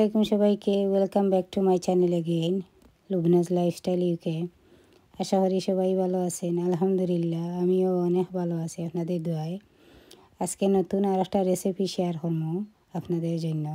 আলাইকুম সবাইকে welcome back to my channel again Lubnaz lifestyle UK আশা করি সবাই ভালো আছেন আলহামদুলিল্লাহ আমিও অনেক ভালো আছি আপনাদের দোয়ায় আজকে নতুন আর একটা রেসিপি শেয়ার করবো আপনাদের জন্য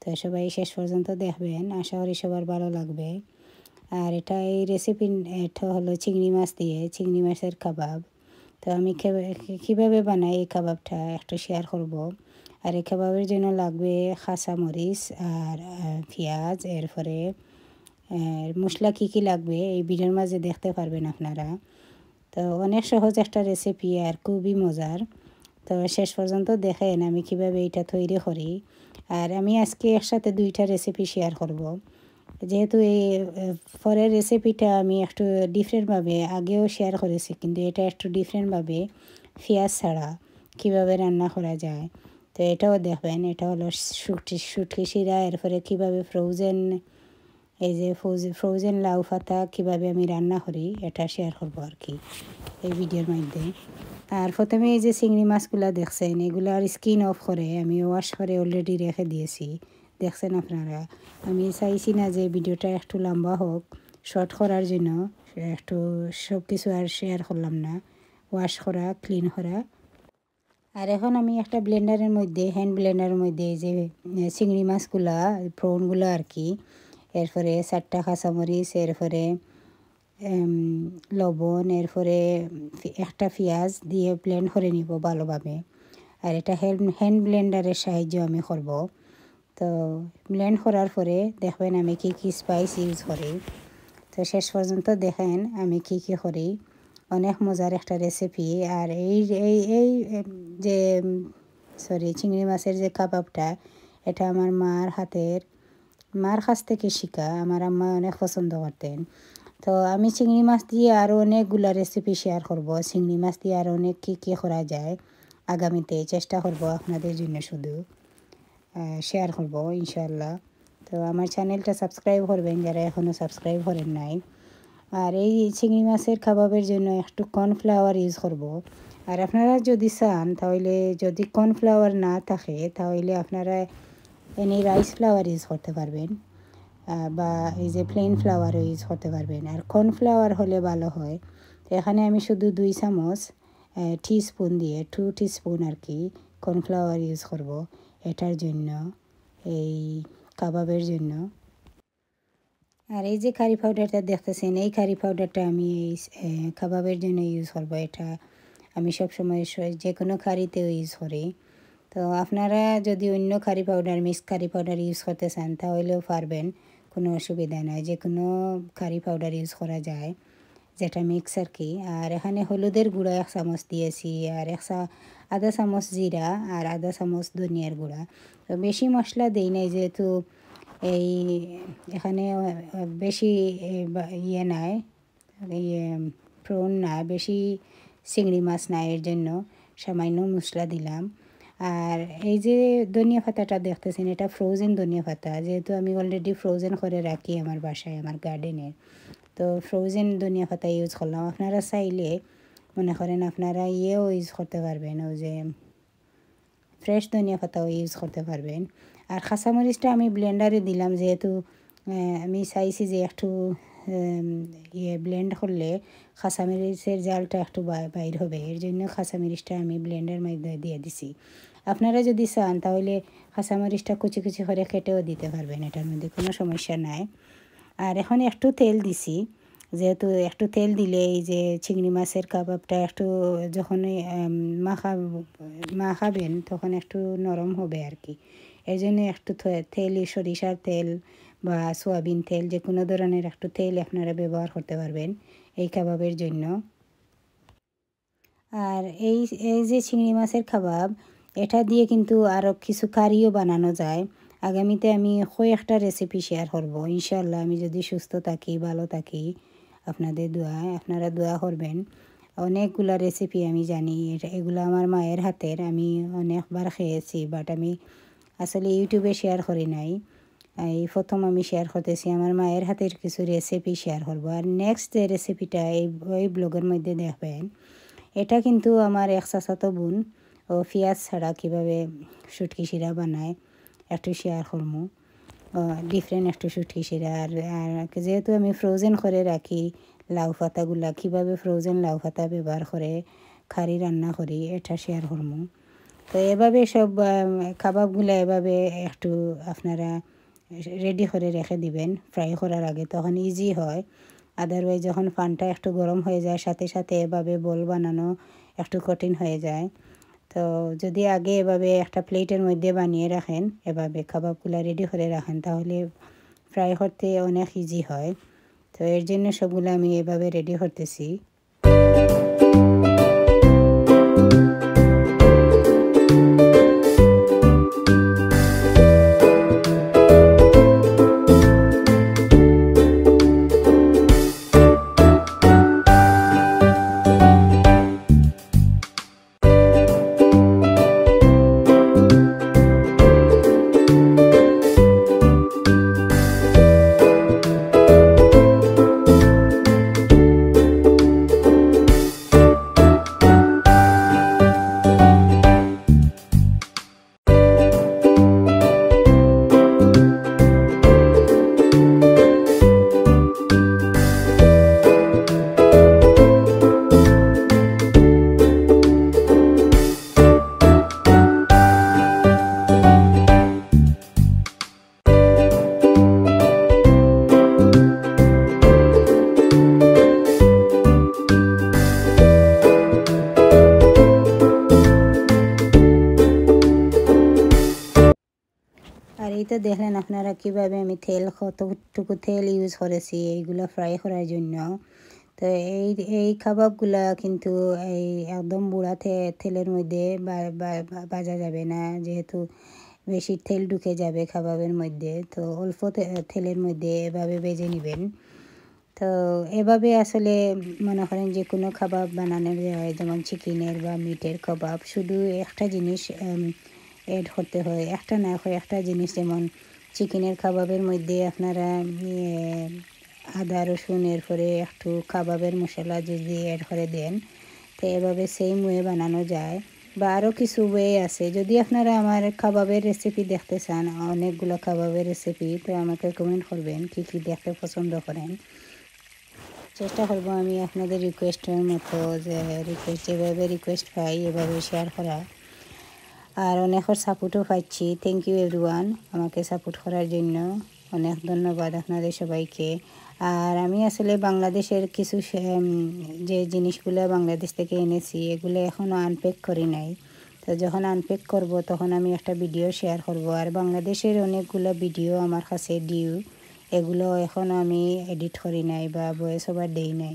তো সবাই শেষ পর্যন্ত দেখবেন আশা করি সবার ভালো লাগবে আর এটা এই রেসিপি এটা হলো চিংড়ি মাছ দিয়ে চিংড়ি মাছের কাবাব তো আমি কীভাবে বানাই এই কাবাবটা একটু শেয়ার করবো আর কেবাবের জন্য লাগবে খাসা মরিচ আর পেঁয়াজ এরপরে মশলা কী কী লাগবে এই ভিডিওর মাঝে দেখতে পারবেন আপনারা তো অনেক সহজ একটা রেসিপি আর খুবই মজার তো শেষ পর্যন্ত দেখেন আমি কিভাবে এটা তৈরি করি আর আমি আজকে একসাথে দুইটা রেসিপি শেয়ার করব। যেহেতু এই পরের রেসিপিটা আমি একটু ডিফারেন্টভাবে আগেও শেয়ার করেছি কিন্তু এটা একটু ডিফারেন্টভাবে পেঁয়াজ ছাড়া কীভাবে রান্না করা যায় তো এটাও দেখবেন এটা হলো সুটি শুটকি শিরা এরপরে কীভাবে ফ্রোজেন এই যে ফ্রোজেন লাউ পাতা কীভাবে আমি রান্না করি এটা শেয়ার করবো আর কি এই ভিডিওর মধ্যে আর প্রথমে এই যে চিংড়ি মাছগুলা দেখছেন এগুলার স্কিন অফ করে আমি ওয়াশ করে অলরেডি রেখে দিয়েছি দেখছেন আপনারা আমি চাইছি না যে ভিডিওটা একটু লম্বা হোক শর্ট করার জন্য একটু সব কিছু আর শেয়ার করলাম না ওয়াশ করা ক্লিন করা আর এখন আমি একটা ব্লেন্ডারের মধ্যে হ্যান্ড ব্লেন্ডারের মধ্যে যে চিংড়ি মাছগুলা প্রৌনগুলো আর কি এরপরে চারটা কাঁচামরিচ এরপরে লবণ এরপরে একটা পেঁয়াজ দিয়ে ব্লেন্ড করে নিব ভালোভাবে আর এটা হ্যান্ড হ্যান্ড ব্লেন্ডারের সাহায্য আমি করব তো ব্লেন্ড করার পরে দেখবেন আমি কি কি স্পাইস ইউজ করি তো শেষ পর্যন্ত দেখেন আমি কি কি করি অনেক মজার একটা রেসিপি আর এই এই এই যে সরি চিংড়ি মাছের যে কাবাবটা এটা আমার মার হাতের মার কাছ থেকে শিখা আমার আম্মা অনেক পছন্দ করতেন তো আমি চিংড়ি মাছ দিয়ে আরও অনেকগুলো রেসিপি শেয়ার করব চিংড়ি মাছ দিয়ে আরও অনেক কী কী করা যায় আগামীতে চেষ্টা করব আপনাদের জন্য শুধু শেয়ার করব ইনশাল্লাহ তো আমার চ্যানেলটা সাবস্ক্রাইব করবেন যারা এখনও সাবস্ক্রাইব করেন নাই আর এই চিংড়ি মাছের কাবাবের জন্য একটু কর্নফ্লাওয়ার ইউজ করব। আর আপনারা যদি চান তাহলে যদি কর্নফ্লাওয়ার না থাকে তাহলে আপনারা এনে রাইস ফ্লাওয়ার ইউজ করতে পারবেন বা এই যে প্লেন ফ্লাওয়ারও ইউজ করতে পারবেন আর কর্নফ্লাওয়ার হলে ভালো হয় এখানে আমি শুধু দুই চামচ টি স্পুন দিয়ে টু টি স্পুন আর কি কর্নফ্লাওয়ার ইউজ করব এটার জন্য এই কাবাবের জন্য আর এই যে কারি পাউডারটা দেখতেছেন এই কারি পাউডারটা আমি এই খাবাবের জন্য ইউজ করবো এটা আমি সবসময় যে কোনো কারিতেও ইউজ করি তো আপনারা যদি অন্য curry powder mix curry powder use করতে চান তাহলেও পারবেন কোনো অসুবিধা নাই যে কোনো কারি পাউডার ইউজ করা যায় যেটা মিক্স আর কি আর এখানে হলুদের গুঁড়া এক চামচ দিয়েছি আর এক আধা চামচ জিরা আর আধা চামচ ধনিয়ার গুঁড়া তো বেশি মশলা দিই নাই যেহেতু এই এখানে বেশি ইয়ে নাই ইয়ে প্রোন নাই বেশি চিংড়ি মাছ নাই এর জন্য সামান্য মশলা দিলাম আর এই যে ধনিয়া পাতাটা দেখতেছেন এটা ফ্রোজেন ধনিয়া পাতা যেহেতু আমি অলরেডি ফ্রোজেন করে রাখি আমার বাসায় আমার গার্ডেনে তো ফ্রোজেন ধনিয়া পাতা ইউজ করলাম আপনারা চাইলে মনে করেন আপনারা ইয়েও ইউজ করতে পারবেন ও যে ফ্রেশ ধনিয়া পাতাও ইউজ করতে পারবেন আর খাসামরিচটা আমি ব্লেন্ডারে দিলাম যেহেতু আমি চাইছি যে একটু ইয়ে ব্লেন্ড করলে খাসামরিচের জালটা একটু বাইর হবে এর জন্য খাসামরিচটা আমি ব্লেন্ডার মাধ্যমে দিয়ে দিছি আপনারা যদি চান তাহলে খাসামরিচটা কুচি কুচি করে কেটেও দিতে পারবেন এটার মধ্যে কোনো সমস্যা নাই আর এখন একটু তেল দিছি যেহেতু একটু তেল দিলে এই যে চিংড়ি মাছের কাবাবটা একটু যখনই মাখা মাখাবেন তখন একটু নরম হবে আর কি এই জন্য একটু তেলই সরিষার তেল বা সোয়াবিন তেল যে কোনো ধরনের একটু তেল আপনারা ব্যবহার করতে পারবেন এই কাবাবের জন্য আর এই এই যে চিংড়ি মাছের কাবাব এটা দিয়ে কিন্তু আরও কিছু কারিও বানানো যায় আগামীতে আমি একটা রেসিপি শেয়ার করব ইনশাল্লাহ আমি যদি সুস্থ থাকি ভালো থাকি আপনাদের দোয়ায় আপনারা দোয়া করবেন অনেকগুলা রেসিপি আমি জানি এগুলো আমার মায়ের হাতের আমি অনেকবার খেয়েছি বাট আমি আসলে ইউটিউবে শেয়ার করি নাই এই প্রথম আমি শেয়ার করতেছি আমার মায়ের হাতের কিছু রেসিপি শেয়ার করবো আর নেক্সট যে রেসিপিটা এই ওই ব্লগের মধ্যে দেখবেন এটা কিন্তু আমার এক বোন ও পিঁয়াজ ছাড়া কীভাবে সুটকি শিরা বানায় একটু শেয়ার করবো ডিফারেন্ট একটু সুটকি শিরা আর আর যেহেতু আমি ফ্রোজেন করে রাখি লাউ পাতাগুলা কীভাবে ফ্রোজেন লাউ পাতা ব্যবহার করে খারি রান্না করি এটা শেয়ার করবো তো এভাবে সব কাবাবগুলো এভাবে একটু আপনারা রেডি করে রেখে দিবেন ফ্রাই করার আগে তখন ইজি হয় আদারওয়াইজ যখন ফানটা একটু গরম হয়ে যায় সাথে সাথে এভাবে বল বানানো একটু কঠিন হয়ে যায় তো যদি আগে এভাবে একটা প্লেটের মধ্যে বানিয়ে রাখেন এভাবে কাবাবগুলো রেডি করে রাখেন তাহলে ফ্রাই করতে অনেক ইজি হয় তো এর জন্য সবগুলো আমি এভাবে রেডি করতেছি আর এই তো দেখলেন আপনারা কীভাবে আমি তেল কতটুকু তেল ইউজ করেছি এইগুলো ফ্রাই করার জন্য তো এই এই খাবারগুলো কিন্তু এই একদম বুড়া তেলের মধ্যে বাজা যাবে না যেহেতু বেশি তেল ঢুকে যাবে খাবারের মধ্যে তো অল্প তেলের মধ্যে এভাবে বেজে নেবেন তো এভাবে আসলে মনে করেন যে কোনো খাবার বানানোর যেমন চিকেনের বা মিটের খাবার শুধু একটা জিনিস অ্যাড করতে হয় একটা না হয় একটা জিনিস যেমন চিকেনের কাবাবের মধ্যে আপনারা আদা রসুন এরপরে একটু কাবাবের মশলা যদি অ্যাড করে দেন তো এভাবে সেম ওয়ে বানানো যায় বা আরও কিছু ওয়ে আছে যদি আপনারা আমার কাবাবের রেসিপি দেখতে চান অনেকগুলো কাবাবের রেসিপি তো আমাকে কমেন্ট করবেন কী কী দেখতে পছন্দ করেন চেষ্টা করবো আমি আপনাদের রিকোয়েস্টের মতো যে রিকোয়েস্ট যেভাবে রিকোয়েস্ট পাই এভাবে শেয়ার করা আর অনেকর সাপোর্টও পাচ্ছি থ্যাংক ইউ এভরিওয়ান আমাকে সাপোর্ট করার জন্য অনেক ধন্যবাদ আপনাদের সবাইকে আর আমি আসলে বাংলাদেশের কিছু যে জিনিসগুলো বাংলাদেশ থেকে এনেছি এগুলো এখনও আনপ্যাক করি নাই তো যখন আনপ্যাক করব তখন আমি একটা ভিডিও শেয়ার করব আর বাংলাদেশের অনেকগুলো ভিডিও আমার কাছে ডিউ এগুলো এখনও আমি এডিট করি নাই বা বয়েস ওভার দেই নাই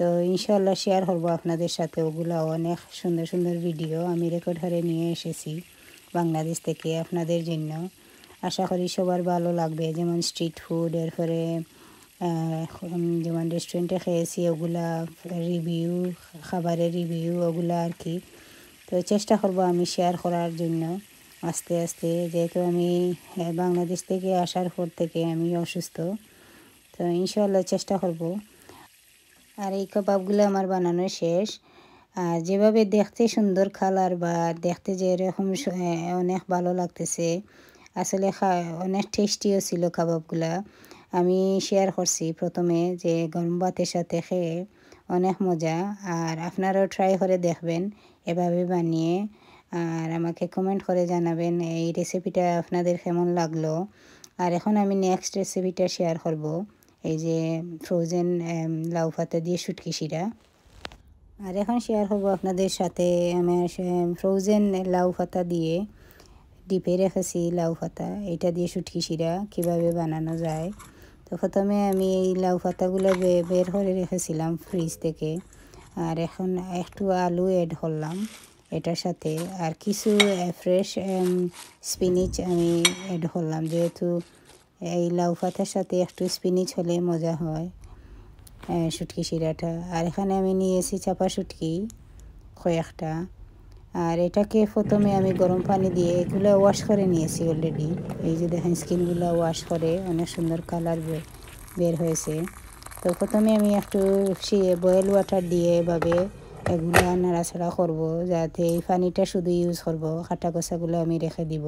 তো ইনশাল্লাহ শেয়ার করবো আপনাদের সাথে ওগুলো অনেক সুন্দর সুন্দর ভিডিও আমি রেকর্ড হারে নিয়ে এসেছি বাংলাদেশ থেকে আপনাদের জন্য আশা করি সবার ভালো লাগবে যেমন স্ট্রিট ফুড এরপরে যেমন রেস্টুরেন্টে খেয়েছি ওগুলা রিভিউ খাবারের রিভিউ ওগুলা আর কি তো চেষ্টা করবো আমি শেয়ার করার জন্য আস্তে আস্তে যেহেতু আমি হ্যাঁ, বাংলাদেশ থেকে আসার পর থেকে আমি অসুস্থ তো ইনশাল্লাহ চেষ্টা করবো আর এই কাবাবগুলো আমার বানানো শেষ আর যেভাবে দেখতে সুন্দর কালার বা দেখতে যে এরকম অনেক ভালো লাগতেছে আসলে অনেক টেস্টিও ছিল কাবাবগুলো আমি শেয়ার করছি প্রথমে যে গরম ভাতের সাথে খেয়ে অনেক মজা আর আপনারাও ট্রাই করে দেখবেন এভাবে বানিয়ে আর আমাকে কমেন্ট করে জানাবেন এই রেসিপিটা আপনাদের কেমন লাগলো আর এখন আমি নেক্সট রেসিপিটা শেয়ার করবো এই যে ফ্রোজেন um, লাউ পাতা দিয়ে শুটকি শিরা আর এখন শেয়ার করবো আপনাদের সাথে আমি ফ্রোজেন um, লাউ পাতা দিয়ে ডিপে রেখেছি লাউ পাতা এটা দিয়ে শুটকি শিরা কীভাবে বানানো যায় তো প্রথমে আমি এই লাউ পাতাগুলো বের করে রেখেছিলাম ফ্রিজ থেকে আর এখন একটু আলু অ্যাড করলাম এটার সাথে আর কিছু ফ্রেশ uh, স্পিনিচ um, আমি অ্যাড করলাম যেহেতু এই লাউ পাতার সাথে একটু স্পিনিচ হলে মজা হয় শুটকি শিরাটা আর এখানে আমি নিয়েছি চাপা শুটকি কয়েকটা আর এটাকে প্রথমে আমি গরম পানি দিয়ে এগুলো ওয়াশ করে নিয়েছি অলরেডি এই যে দেখেন স্কিনগুলো ওয়াশ করে অনেক সুন্দর কালার বের হয়েছে তো প্রথমে আমি একটু বয়েল ওয়াটার দিয়ে এভাবে এগুলো নাড়াচাড়া করব যাতে এই পানিটা শুধু ইউজ করব খাটা কষাগুলো আমি রেখে দিব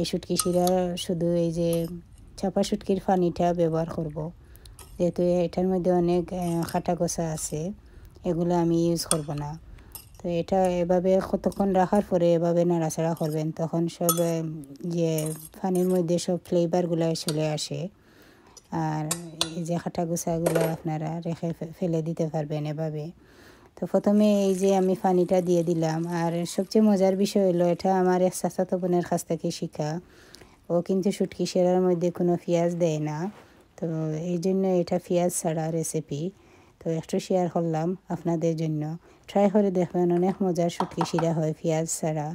এই শুটকি শিরা শুধু এই যে চাপা শুটকির পানিটা ব্যবহার করব। যেহেতু এটার মধ্যে অনেক খাটা গোসা আছে এগুলো আমি ইউজ করব না তো এটা এভাবে কতক্ষণ রাখার পরে এভাবে নাড়াচাড়া করবেন তখন সব যে পানির মধ্যে সব ফ্লেভারগুলো চলে আসে আর এই যে খাটা গোসাগুলো আপনারা রেখে ফেলে দিতে পারবেন এভাবে তো প্রথমে এই যে আমি পানিটা দিয়ে দিলাম আর সবচেয়ে মজার বিষয় হলো এটা আমার এক চাচাতো বোনের কাছ থেকে শিখা ও কিন্তু শুটকি সেরার মধ্যে কোনো পেঁয়াজ দেয় না তো এই জন্য এটা পেঁয়াজ ছাড়া রেসিপি তো একটু শেয়ার করলাম আপনাদের জন্য ট্রাই করে দেখবেন অনেক মজার শুটকি শিরা হয় পেঁয়াজ ছাড়া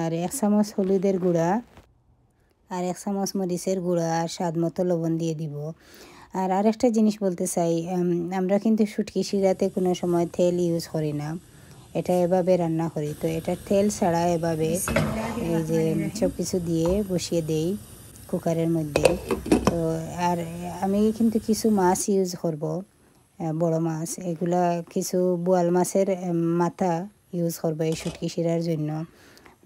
আর এক চামচ হলুদের গুঁড়া আর এক চামচ মরিচের গুঁড়া আর স্বাদ মতো লবণ দিয়ে দিব আর আরেকটা জিনিস বলতে চাই আমরা কিন্তু শুটকি শিরাতে কোনো সময় তেল ইউজ করি না এটা এভাবে রান্না করি তো এটা তেল ছাড়া এভাবে এই যে সব কিছু দিয়ে বসিয়ে দেই কুকারের মধ্যে তো আর আমি কিন্তু কিছু মাছ ইউজ করব বড় মাছ এগুলা কিছু বোয়াল মাছের মাথা ইউজ করবো এই সুটকি শিরার জন্য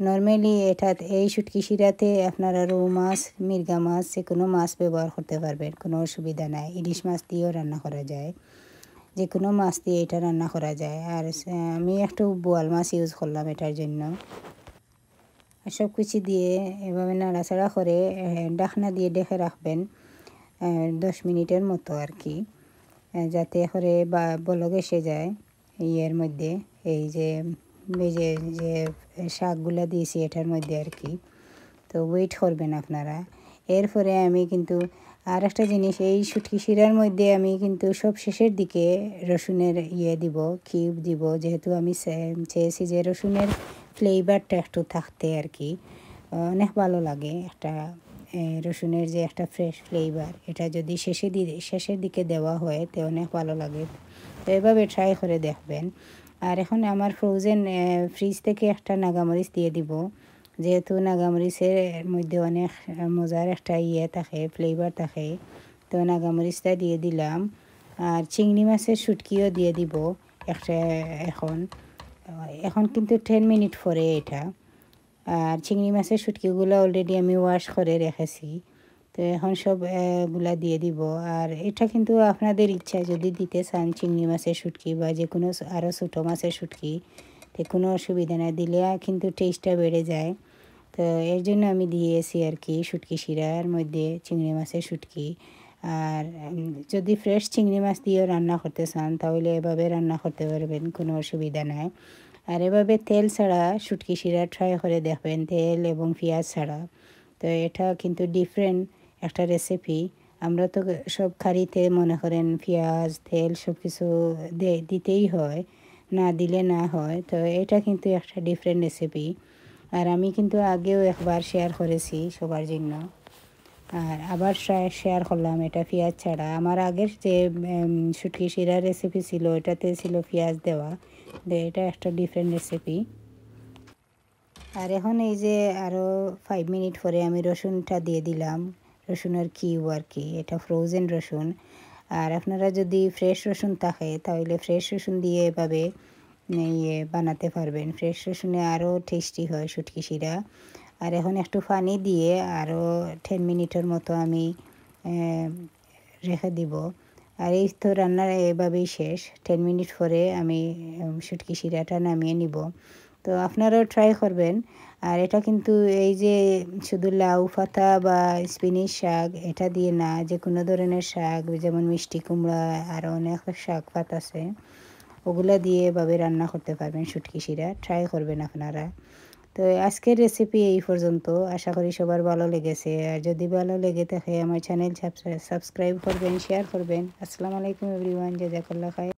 নর্মালি এটা এই সুটকি শিরাতে আপনারা রৌ মাছ মির্গা মাছ যে কোনো মাছ ব্যবহার করতে পারবেন কোনো অসুবিধা নাই ইলিশ মাছ দিয়েও রান্না করা যায় যে কোনো মাছ দিয়ে এটা রান্না করা যায় আর আমি একটু বোয়াল মাছ ইউজ করলাম এটার জন্য আর সব কিছু দিয়ে এভাবে নাড়াচাড়া করে ডাকনা দিয়ে ডেকে রাখবেন দশ মিনিটের মতো আর কি যাতে করে বা বলক এসে যায় ইয়ের মধ্যে এই যে ভেজে যে শাকগুলো দিয়েছি এটার মধ্যে আর কি তো ওয়েট করবেন আপনারা এরপরে আমি কিন্তু আর একটা জিনিস এই শুটকি শিরার মধ্যে আমি কিন্তু সব শেষের দিকে রসুনের ইয়ে দিব কিউব দিব যেহেতু আমি চেয়েছি যে রসুনের ফ্লেভারটা একটু থাকতে আর কি অনেক ভালো লাগে একটা রসুনের যে একটা ফ্রেশ ফ্লেভার এটা যদি শেষে দিয়ে শেষের দিকে দেওয়া হয় তো অনেক ভালো লাগে তো এভাবে ট্রাই করে দেখবেন আর এখন আমার ফ্রোজেন ফ্রিজ থেকে একটা নাগামরিচ দিয়ে দিব যেহেতু নাগামরিচের মধ্যে অনেক মজার একটা ইয়ে থাকে ফ্লেভার থাকে তো নাগামরিচটা দিয়ে দিলাম আর চিংড়ি মাছের সুটকিও দিয়ে দিব একটা এখন এখন কিন্তু টেন মিনিট পরে এটা আর চিংড়ি মাছের সুটকিগুলো অলরেডি আমি ওয়াশ করে রেখেছি তো এখন সব গুলা দিয়ে দিব আর এটা কিন্তু আপনাদের ইচ্ছা যদি দিতে চান চিংড়ি মাছের শুটকি বা যে কোনো আরও ছোটো মাছের শুটকি তো কোনো অসুবিধা না দিলে কিন্তু টেস্টটা বেড়ে যায় তো এর জন্য আমি দিয়েছি আর কি শুটকি শিরার মধ্যে চিংড়ি মাছের শুটকি আর যদি ফ্রেশ চিংড়ি মাছ দিয়েও রান্না করতে চান তাহলে এভাবে রান্না করতে পারবেন কোনো অসুবিধা নাই আর এভাবে তেল ছাড়া শুটকি শিরা ট্রাই করে দেখবেন তেল এবং পেঁয়াজ ছাড়া তো এটা কিন্তু ডিফারেন্ট একটা রেসিপি আমরা তো সব খারিতে মনে করেন পেঁয়াজ তেল সব কিছু দিতেই হয় না দিলে না হয় তো এটা কিন্তু একটা ডিফারেন্ট রেসিপি আর আমি কিন্তু আগেও একবার শেয়ার করেছি সবার জন্য আর আবার শেয়ার করলাম এটা পেঁয়াজ ছাড়া আমার আগের যে শুটকি শিরার রেসিপি ছিল এটাতে ছিল পেঁয়াজ দেওয়া তো এটা একটা ডিফারেন্ট রেসিপি আর এখন এই যে আরও ফাইভ মিনিট পরে আমি রসুনটা দিয়ে দিলাম রসুনের কিউ আর কি এটা ফ্রোজেন রসুন আর আপনারা যদি ফ্রেশ রসুন থাকে তাহলে ফ্রেশ রসুন দিয়ে এভাবে ইয়ে বানাতে পারবেন ফ্রেশ রসুনে আরও টেস্টি হয় সুটকি শিরা আর এখন একটু পানি দিয়ে আরও টেন মিনিটের মতো আমি রেখে দিব আর এই তো রান্নার এভাবেই শেষ টেন মিনিট পরে আমি শুটকি শিরাটা নামিয়ে নিব তো আপনারাও ট্রাই করবেন আর এটা কিন্তু এই যে শুধু লাউ পাতা বা স্পিনিশ শাক এটা দিয়ে না যে কোনো ধরনের শাক যেমন মিষ্টি কুমড়া আর অনেক শাক পাত আছে ওগুলা দিয়ে এভাবে রান্না করতে পারবেন শুটকি শিরা ট্রাই করবেন আপনারা তো আজকের রেসিপি এই পর্যন্ত আশা করি সবার ভালো লেগেছে আর যদি ভালো লেগে থাকে আমার চ্যানেল সাবস্ক্রাইব করবেন শেয়ার করবেন আসসালামু আলাইকুম এভরিওয়ান জাজাকাল্লা খাই